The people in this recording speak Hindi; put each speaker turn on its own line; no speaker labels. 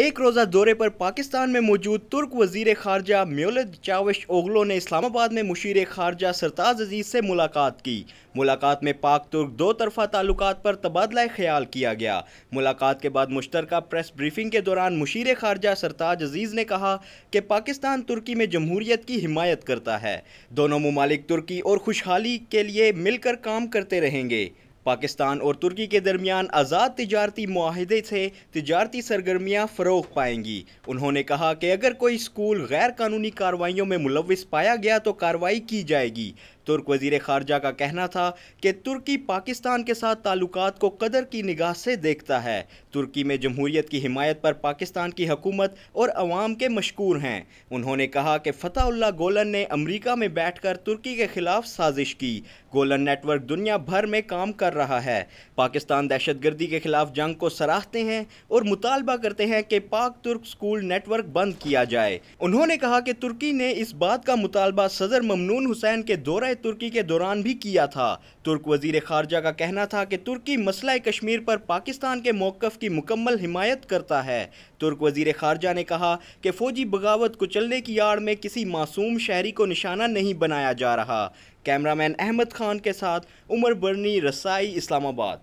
एक रोज़ा दौरे पर पाकिस्तान में मौजूद तुर्क वजीर खारजा म्योलद चावश ओगलो ने इस्लामाबाद में मुशीर खारजा सरताज अजीज़ से मुलाकात की मुलाकात में पाक तुर्क दो तरफा ताल्लुक पर तबादला ख्याल किया गया मुलाकात के बाद मुश्तर प्रेस ब्रीफिंग के दौरान मुशीर खारजा सरताज अजीज़ ने कहा कि पाकिस्तान तुर्की में जमहूरीत की हिमायत करता है दोनों ममालिक तुर्की और खुशहाली के लिए मिलकर काम करते रहेंगे पाकिस्तान और तुर्की के दरमियान आज़ाद तजारती माहदे से तजारती सरगर्मियाँ फ़रोग पाएंगी उन्होंने कहा कि अगर कोई स्कूल गैर कानूनी कार्रवाई में मुलविस पाया गया तो कार्रवाई की जाएगी तुर्क वजीर खारजा का कहना था कि तुर्की पाकिस्तान के साथ ताल्लुक को कदर की निगाह से देखता है तुर्की में जमहूरीत की हिमायत पर पाकिस्तान की हकूमत और अवाम के मशहूर हैं उन्होंने कहा कि फ़तेहुल्ला गोलन ने अमरीका में बैठ कर तुर्की के खिलाफ साजिश की गोलन नेटवर्क दुनिया भर में काम कर रहा है पाकिस्तान दहशत गर्दी के खिलाफ जंग को सराहते हैं और मुतालबा करते हैं कि पाक तुर्क स्कूल नेटवर्क बंद किया जाए उन्होंने कहा कि तुर्की ने इस बात का मुतालबा सदर ममनून हुसैन के दौरे दौरा तुर्की के दौरान भी किया था तुर्क वजीर खारजा का कहना था कि तुर्की मसला कश्मीर पर पाकिस्तान के मौक़ की मुकम्मल हिमायत करता है तुर्क वजीर खारजा ने कहा कि फ़ौजी बगावत को चलने की आड़ में किसी मासूम शहरी को निशाना नहीं बनाया जा रहा कैमरामैन अहमद खान के साथ उमर बर्नी रसाई इस्लामाबाद